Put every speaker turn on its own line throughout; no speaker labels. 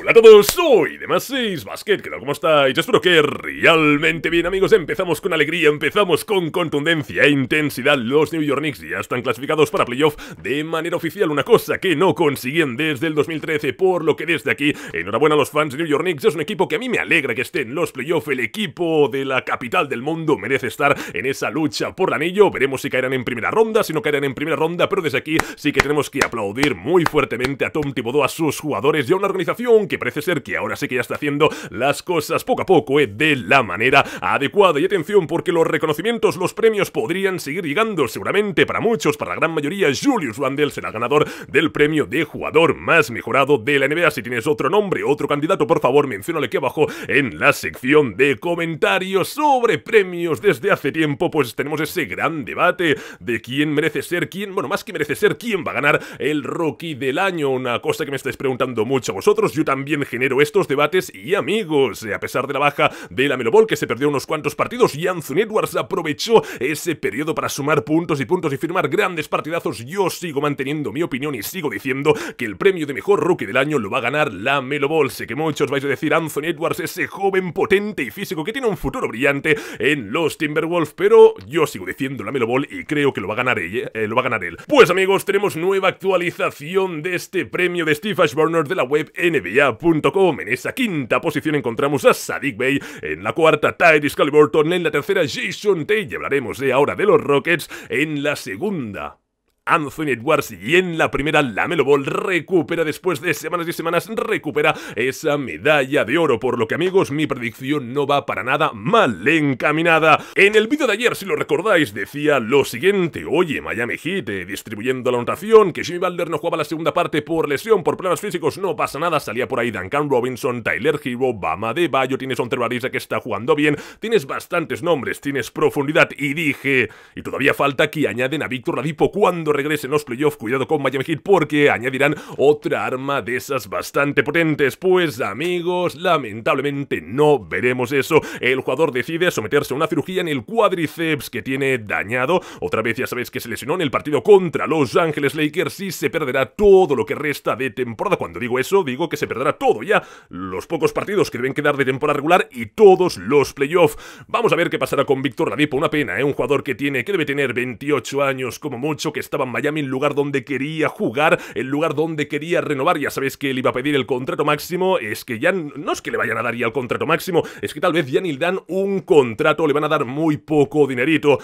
Hola a todos, soy de más 6 Basket, ¿qué tal? ¿Cómo estáis? Yo espero que realmente bien amigos, empezamos con alegría, empezamos con contundencia e intensidad Los New York Knicks ya están clasificados para playoff de manera oficial, una cosa que no consiguen desde el 2013 Por lo que desde aquí, enhorabuena a los fans de New York Knicks, es un equipo que a mí me alegra que esté en los playoffs. El equipo de la capital del mundo merece estar en esa lucha por el anillo Veremos si caerán en primera ronda, si no caerán en primera ronda Pero desde aquí sí que tenemos que aplaudir muy fuertemente a Tom Thibodeau, a sus jugadores y a una organización que parece ser que ahora sí que ya está haciendo las cosas poco a poco eh, de la manera adecuada. Y atención, porque los reconocimientos, los premios podrían seguir llegando seguramente para muchos, para la gran mayoría. Julius Randle será ganador del premio de jugador más mejorado de la NBA. Si tienes otro nombre, otro candidato, por favor, menciónale aquí abajo en la sección de comentarios sobre premios. Desde hace tiempo, pues tenemos ese gran debate de quién merece ser, quién, bueno, más que merece ser, quién va a ganar el Rookie del año. Una cosa que me estáis preguntando mucho a vosotros yo también genero estos debates y amigos, a pesar de la baja de la Melobol que se perdió unos cuantos partidos y Anthony Edwards aprovechó ese periodo para sumar puntos y puntos y firmar grandes partidazos, yo sigo manteniendo mi opinión y sigo diciendo que el premio de mejor rookie del año lo va a ganar la Ball sé que muchos vais a decir Anthony Edwards, ese joven potente y físico que tiene un futuro brillante en los Timberwolves, pero yo sigo diciendo la Melo Ball y creo que lo va a ganar él, eh, lo va a ganar él. Pues amigos, tenemos nueva actualización de este premio de Steve Ashburner de la web NBA en esa quinta posición encontramos a Sadik Bay, en la cuarta Tyrese Caliburton, en la tercera Jason Tate y hablaremos de ahora de los Rockets en la segunda Anthony Edwards y en la primera Melo Ball recupera después de semanas y semanas, recupera esa medalla de oro, por lo que amigos mi predicción no va para nada mal encaminada. En el vídeo de ayer, si lo recordáis, decía lo siguiente, oye Miami Heat eh, distribuyendo la notación que Jimmy Balder no jugaba la segunda parte por lesión, por problemas físicos, no pasa nada, salía por ahí Duncan Robinson, Tyler Hero, Bama de Bayo, tienes un Barisa que está jugando bien, tienes bastantes nombres, tienes profundidad y dije, y todavía falta que añaden a Víctor Radipo cuando en los playoffs, cuidado con Miami Heat porque añadirán otra arma de esas bastante potentes. Pues amigos, lamentablemente no veremos eso. El jugador decide someterse a una cirugía en el cuádriceps que tiene dañado. Otra vez ya sabéis que se lesionó en el partido contra Los Ángeles Lakers y se perderá todo lo que resta de temporada. Cuando digo eso, digo que se perderá todo ya. Los pocos partidos que deben quedar de temporada regular y todos los playoffs. Vamos a ver qué pasará con Víctor Radipo. Una pena, ¿eh? Un jugador que tiene, que debe tener 28 años como mucho, que estaba Miami, el lugar donde quería jugar, el lugar donde quería renovar. Ya sabéis que él iba a pedir el contrato máximo. Es que ya no es que le vayan a dar ya el contrato máximo, es que tal vez ya ni le dan un contrato, le van a dar muy poco dinerito.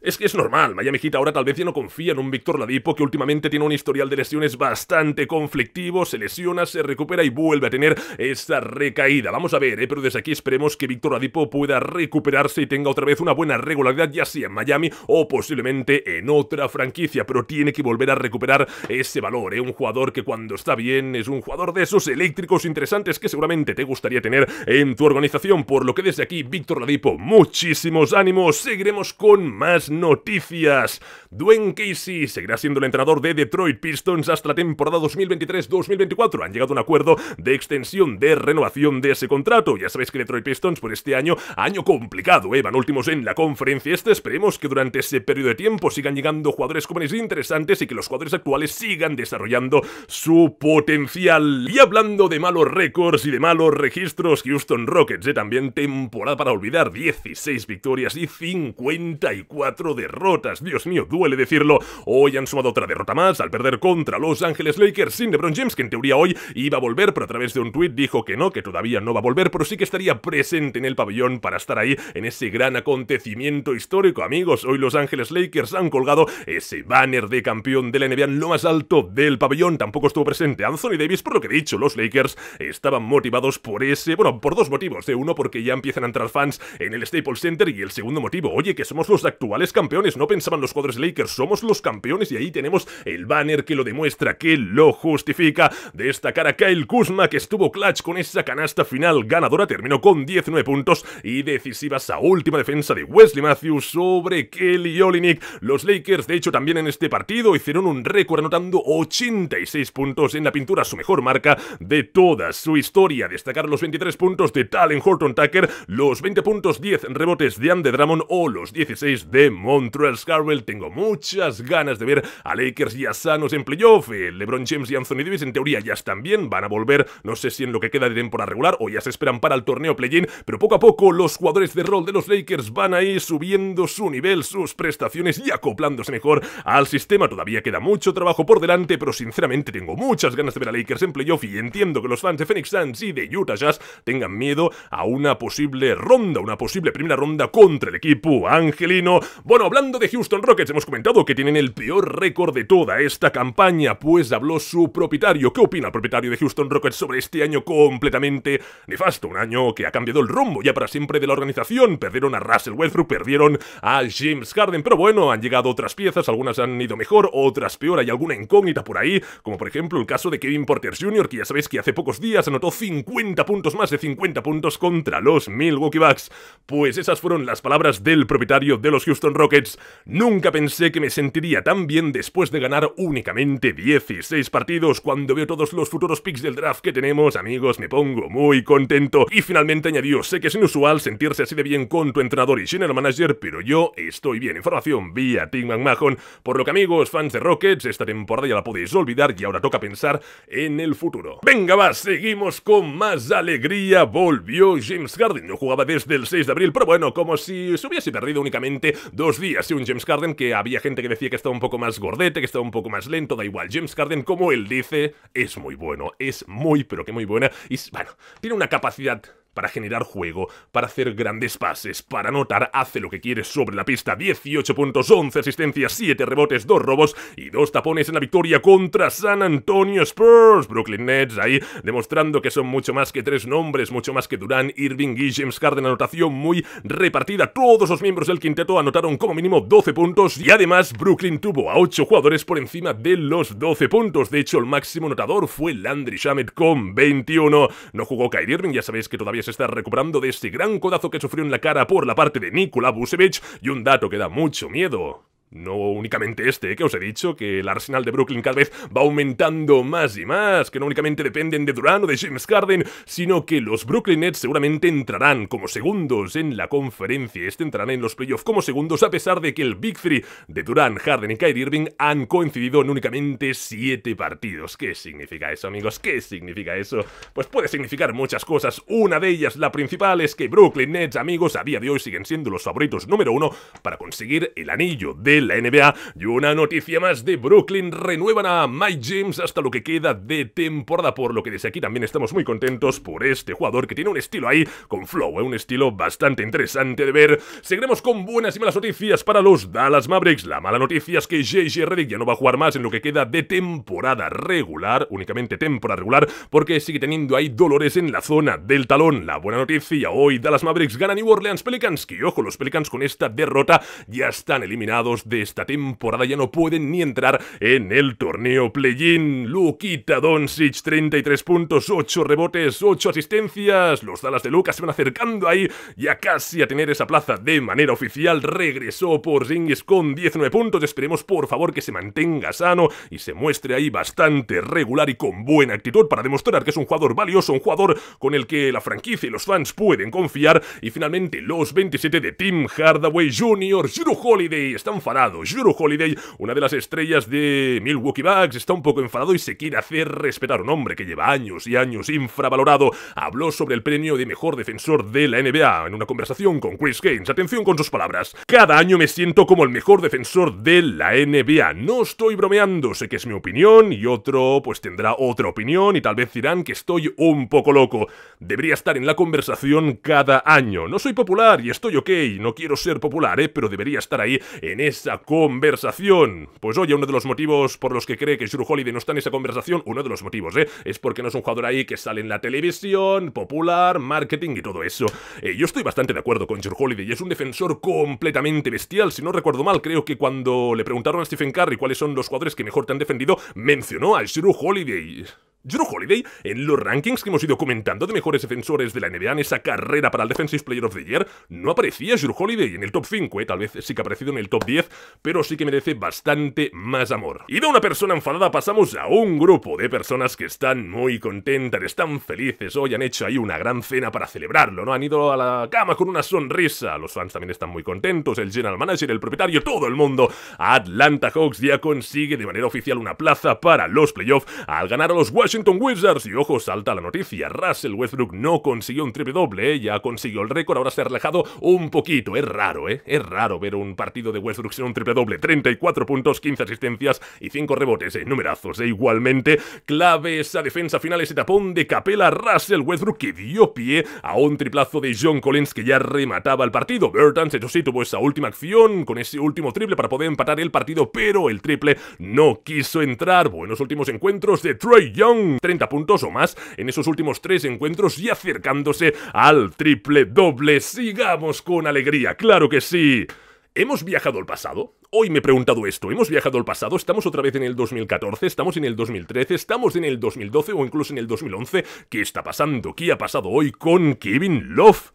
Es que es normal, Miami Heat ahora tal vez ya no confía en un Víctor Ladipo que últimamente tiene un historial de lesiones bastante conflictivo, se lesiona, se recupera y vuelve a tener esa recaída. Vamos a ver, eh, pero desde aquí esperemos que Víctor Ladipo pueda recuperarse y tenga otra vez una buena regularidad, ya sea en Miami o posiblemente en otra franquicia, pero tiene que volver a recuperar ese valor. Eh. Un jugador que cuando está bien es un jugador de esos eléctricos interesantes que seguramente te gustaría tener en tu organización, por lo que desde aquí, Víctor Ladipo, muchísimos ánimos, seguiremos con más noticias. Dwayne Casey seguirá siendo el entrenador de Detroit Pistons hasta la temporada 2023-2024. Han llegado a un acuerdo de extensión de renovación de ese contrato. Ya sabéis que Detroit Pistons por este año, año complicado, eh, van últimos en la conferencia esta. Esperemos que durante ese periodo de tiempo sigan llegando jugadores jóvenes interesantes y que los jugadores actuales sigan desarrollando su potencial. Y hablando de malos récords y de malos registros, Houston Rockets, también temporada para olvidar, 16 victorias y 54 derrotas. Dios mío, duele decirlo. Hoy han sumado otra derrota más al perder contra Los Ángeles Lakers sin LeBron James, que en teoría hoy iba a volver, pero a través de un tuit dijo que no, que todavía no va a volver, pero sí que estaría presente en el pabellón para estar ahí en ese gran acontecimiento histórico. Amigos, hoy Los Ángeles Lakers han colgado ese banner de campeón de la NBA en lo más alto del pabellón. Tampoco estuvo presente Anthony Davis, por lo que he dicho, los Lakers estaban motivados por ese, bueno, por dos motivos. De uno, porque ya empiezan a entrar fans en el Staples Center y el segundo motivo, oye, que somos los actuales campeones. No pensaban los jugadores Lakers, somos los campeones y ahí tenemos el banner que lo demuestra, que lo justifica. Destacar a Kyle Kuzma que estuvo clutch con esa canasta final ganadora, terminó con 19 puntos y decisiva esa última defensa de Wesley Matthews sobre Kelly Olinick. Los Lakers, de hecho, también en este partido hicieron un récord anotando 86 puntos en la pintura, su mejor marca de toda su historia. Destacar los 23 puntos de Talen Horton Tucker, los 20 puntos, 10 rebotes de Andy Drummond o los 16 de Montreal Scarwell, tengo muchas ganas de ver a Lakers ya sanos en playoff. Eh, LeBron James y Anthony Davis en teoría ya están bien, van a volver, no sé si en lo que queda de temporada regular o ya se esperan para el torneo play-in, pero poco a poco los jugadores de rol de los Lakers van a ir subiendo su nivel, sus prestaciones y acoplándose mejor al sistema. Todavía queda mucho trabajo por delante, pero sinceramente tengo muchas ganas de ver a Lakers en playoff y entiendo que los fans de Phoenix Suns y de Utah Jazz tengan miedo a una posible ronda, una posible primera ronda contra el equipo angelino. Bueno, hablando de Houston Rockets, hemos comentado que tienen el peor récord de toda esta campaña, pues habló su propietario. ¿Qué opina el propietario de Houston Rockets sobre este año completamente nefasto? Un año que ha cambiado el rumbo ya para siempre de la organización. Perdieron a Russell Westbrook, perdieron a James Harden, pero bueno, han llegado otras piezas, algunas han ido mejor, otras peor, hay alguna incógnita por ahí, como por ejemplo el caso de Kevin Porter Jr., que ya sabéis que hace pocos días anotó 50 puntos, más de 50 puntos contra los Milwaukee Bucks. Pues esas fueron las palabras del propietario de los Houston Rockets, nunca pensé que me sentiría tan bien después de ganar únicamente 16 partidos. Cuando veo todos los futuros picks del draft que tenemos, amigos, me pongo muy contento. Y finalmente añadió, sé que es inusual sentirse así de bien con tu entrenador y general manager, pero yo estoy bien. Información vía Tim McMahon. Por lo que amigos, fans de Rockets, esta temporada ya la podéis olvidar y ahora toca pensar en el futuro. Venga va, seguimos con más alegría. Volvió James Harden. No jugaba desde el 6 de abril, pero bueno, como si se hubiese perdido únicamente dos días y un James Carden que había gente que decía que estaba un poco más gordete, que estaba un poco más lento, da igual. James Carden, como él dice, es muy bueno, es muy, pero que muy buena. Y bueno, tiene una capacidad para generar juego, para hacer grandes pases, para anotar, hace lo que quiere sobre la pista. 18 puntos, 11 asistencias, 7 rebotes, 2 robos y 2 tapones en la victoria contra San Antonio Spurs. Brooklyn Nets ahí demostrando que son mucho más que tres nombres, mucho más que Durán, Irving y James Carden. Anotación muy repartida. Todos los miembros del quinteto anotaron como mínimo 12 puntos y además Brooklyn tuvo a 8 jugadores por encima de los 12 puntos. De hecho, el máximo anotador fue Landry Shamet con 21. No jugó Kyrie Irving, ya sabéis que todavía Estar está recuperando de ese gran codazo que sufrió en la cara por la parte de Nikola Vucevic y un dato que da mucho miedo. No únicamente este, eh, que os he dicho, que el arsenal de Brooklyn cada vez va aumentando más y más, que no únicamente dependen de Durán o de James Harden, sino que los Brooklyn Nets seguramente entrarán como segundos en la conferencia, este entrarán en los playoffs como segundos, a pesar de que el Big Three de Durán, Harden y Kyrie Irving han coincidido en únicamente siete partidos. ¿Qué significa eso, amigos? ¿Qué significa eso? Pues puede significar muchas cosas. Una de ellas, la principal, es que Brooklyn Nets, amigos, a día de hoy siguen siendo los favoritos número uno para conseguir el anillo de la NBA y una noticia más de Brooklyn. Renuevan a Mike James hasta lo que queda de temporada, por lo que desde aquí también estamos muy contentos por este jugador que tiene un estilo ahí con flow, eh, un estilo bastante interesante de ver. Seguiremos con buenas y malas noticias para los Dallas Mavericks. La mala noticia es que JJ Redick ya no va a jugar más en lo que queda de temporada regular, únicamente temporada regular, porque sigue teniendo ahí dolores en la zona del talón. La buena noticia, hoy Dallas Mavericks gana New Orleans Pelicans, que ojo, los Pelicans con esta derrota ya están eliminados de esta temporada ya no pueden ni entrar en el torneo play-in. Luquita Doncic, 33 puntos, 8 rebotes, 8 asistencias. Los Dallas de Lucas se van acercando ahí ya casi a tener esa plaza de manera oficial. Regresó por Zingis con 19 puntos. Esperemos por favor que se mantenga sano y se muestre ahí bastante regular y con buena actitud para demostrar que es un jugador valioso, un jugador con el que la franquicia y los fans pueden confiar. Y finalmente los 27 de Tim Hardaway Jr., Drew Holiday están Juro Holiday, una de las estrellas de Milwaukee Bucks, está un poco enfadado y se quiere hacer respetar. Un hombre que lleva años y años infravalorado habló sobre el premio de mejor defensor de la NBA en una conversación con Chris Gaines. Atención con sus palabras. Cada año me siento como el mejor defensor de la NBA. No estoy bromeando, sé que es mi opinión y otro pues tendrá otra opinión y tal vez dirán que estoy un poco loco. Debería estar en la conversación cada año. No soy popular y estoy ok, no quiero ser popular, ¿eh? pero debería estar ahí en esa conversación. Pues oye, uno de los motivos por los que cree que Drew Holiday no está en esa conversación, uno de los motivos, ¿eh? Es porque no es un jugador ahí que sale en la televisión, popular, marketing y todo eso. Eh, yo estoy bastante de acuerdo con Shrew Holiday, es un defensor completamente bestial, si no recuerdo mal, creo que cuando le preguntaron a Stephen Curry cuáles son los jugadores que mejor te han defendido, mencionó a Drew Holiday. Drew Holiday, en los rankings que hemos ido comentando de mejores defensores de la NBA en esa carrera para el Defensive Player of the Year, no aparecía Drew Holiday en el top 5, ¿eh? tal vez sí que ha aparecido en el top 10, pero sí que merece bastante más amor. Y de una persona enfadada pasamos a un grupo de personas que están muy contentas, están felices, hoy han hecho ahí una gran cena para celebrarlo, ¿no? Han ido a la cama con una sonrisa, los fans también están muy contentos, el general manager, el propietario, todo el mundo. Atlanta Hawks ya consigue de manera oficial una plaza para los playoffs al ganar a los Washington Washington Wizards y ojo, salta la noticia, Russell Westbrook no consiguió un triple doble, ya consiguió el récord, ahora se ha relajado un poquito, es raro, ¿eh? es raro ver un partido de Westbrook sin un triple doble, 34 puntos, 15 asistencias y 5 rebotes, en eh, numerazos, eh, igualmente clave esa defensa final, ese tapón de capela Russell Westbrook que dio pie a un triplazo de John Collins que ya remataba el partido, Bertans eso sí tuvo esa última acción con ese último triple para poder empatar el partido, pero el triple no quiso entrar, buenos últimos encuentros de Trey Young 30 puntos o más en esos últimos tres encuentros y acercándose al triple doble. Sigamos con alegría, claro que sí. ¿Hemos viajado al pasado? Hoy me he preguntado esto, ¿hemos viajado al pasado? ¿Estamos otra vez en el 2014? ¿Estamos en el 2013? ¿Estamos en el 2012 o incluso en el 2011? ¿Qué está pasando? ¿Qué ha pasado hoy con Kevin Love?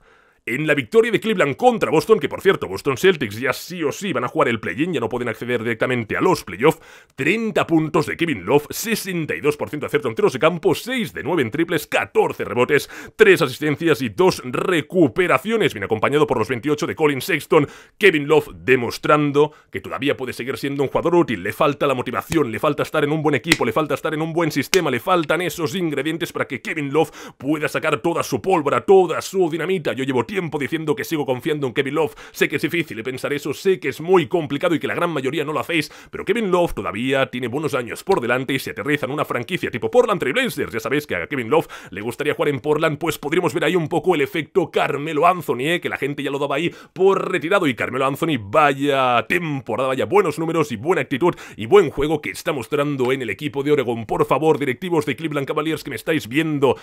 en la victoria de Cleveland contra Boston, que por cierto, Boston Celtics ya sí o sí van a jugar el play-in, ya no pueden acceder directamente a los playoffs, 30 puntos de Kevin Love, 62% de acierto en tiros de campo, 6 de 9 en triples, 14 rebotes, 3 asistencias y 2 recuperaciones, viene acompañado por los 28 de Colin Sexton, Kevin Love demostrando que todavía puede seguir siendo un jugador útil, le falta la motivación, le falta estar en un buen equipo, le falta estar en un buen sistema, le faltan esos ingredientes para que Kevin Love pueda sacar toda su pólvora, toda su dinamita, yo llevo tiempo diciendo que sigo confiando en Kevin Love. Sé que es difícil eh, pensar eso, sé que es muy complicado y que la gran mayoría no lo hacéis, pero Kevin Love todavía tiene buenos años por delante y se aterriza en una franquicia tipo Portland Trailblazers. Ya sabéis que a Kevin Love le gustaría jugar en Portland, pues podríamos ver ahí un poco el efecto Carmelo Anthony, ¿eh? que la gente ya lo daba ahí por retirado y Carmelo Anthony vaya temporada, vaya buenos números y buena actitud y buen juego que está mostrando en el equipo de Oregon. Por favor, directivos de Cleveland Cavaliers que me estáis viendo...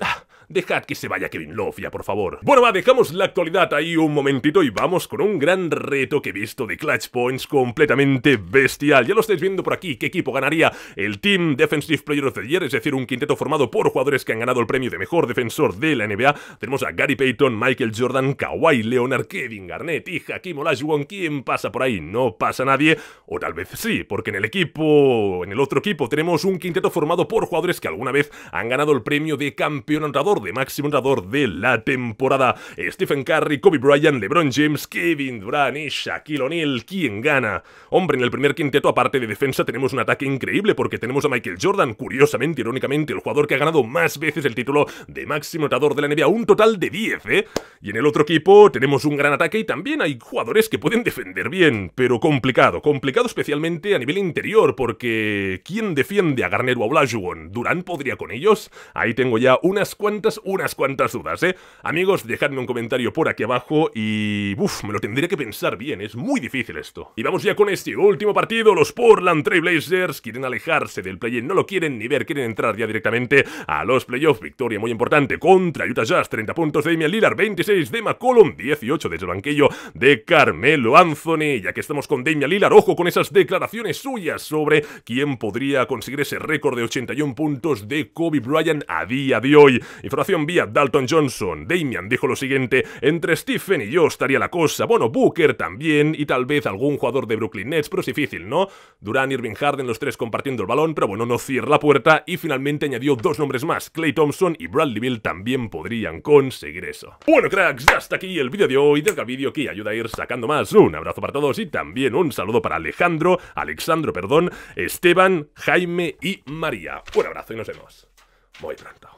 Ah, Dejad que se vaya Kevin Lofia, por favor. Bueno, va, dejamos la actualidad ahí un momentito y vamos con un gran reto que he visto de Clutch Points completamente bestial. Ya lo estáis viendo por aquí, qué equipo ganaría el Team Defensive Player of the Year, es decir, un quinteto formado por jugadores que han ganado el premio de mejor defensor de la NBA. Tenemos a Gary Payton, Michael Jordan, Kawhi Leonard, Kevin Garnett y Hakim Olajuwon. ¿Quién pasa por ahí? No pasa nadie, o tal vez sí, porque en el equipo, en el otro equipo, tenemos un quinteto formado por jugadores que alguna vez han ganado el premio de campeón anotador de máximo notador de la temporada. Stephen Curry, Kobe Bryant, LeBron James, Kevin Durant y Shaquille O'Neal. ¿Quién gana? Hombre, en el primer quinteto, aparte de defensa, tenemos un ataque increíble porque tenemos a Michael Jordan, curiosamente, irónicamente, el jugador que ha ganado más veces el título de máximo anotador de la NBA, un total de 10, ¿eh? Y en el otro equipo tenemos un gran ataque y también hay jugadores que pueden defender bien, pero complicado, complicado especialmente a nivel interior, porque ¿quién defiende a Garner o a Olajuwon? ¿Durán podría con ellos? Ahí tengo ya unas cuantas unas cuantas dudas, ¿eh? Amigos, dejadme un comentario por aquí abajo y... uff, me lo tendría que pensar bien, es muy difícil esto. Y vamos ya con este último partido, los Portland Trailblazers quieren alejarse del play-in, no lo quieren ni ver, quieren entrar ya directamente a los playoffs. Victoria muy importante contra Utah Jazz, 30 puntos de Damian Lillard, 26 de McCollum, 18 desde el banquillo de Carmelo Anthony. Ya que estamos con Damian Lillard, ojo con esas declaraciones suyas sobre quién podría conseguir ese récord de 81 puntos de Kobe Bryant a día de hoy vía Dalton Johnson. Damian dijo lo siguiente, entre Stephen y yo estaría la cosa, bueno, Booker también y tal vez algún jugador de Brooklyn Nets, pero es difícil, ¿no? Durán, Irving Harden, los tres compartiendo el balón, pero bueno, no cierra la puerta y finalmente añadió dos nombres más, Clay Thompson y Bradley Bill también podrían conseguir eso. Bueno, cracks, hasta aquí el vídeo de hoy, del vídeo que ayuda a ir sacando más. Un abrazo para todos y también un saludo para Alejandro, Alexandro, perdón, Esteban, Jaime y María. Un abrazo y nos vemos muy pronto.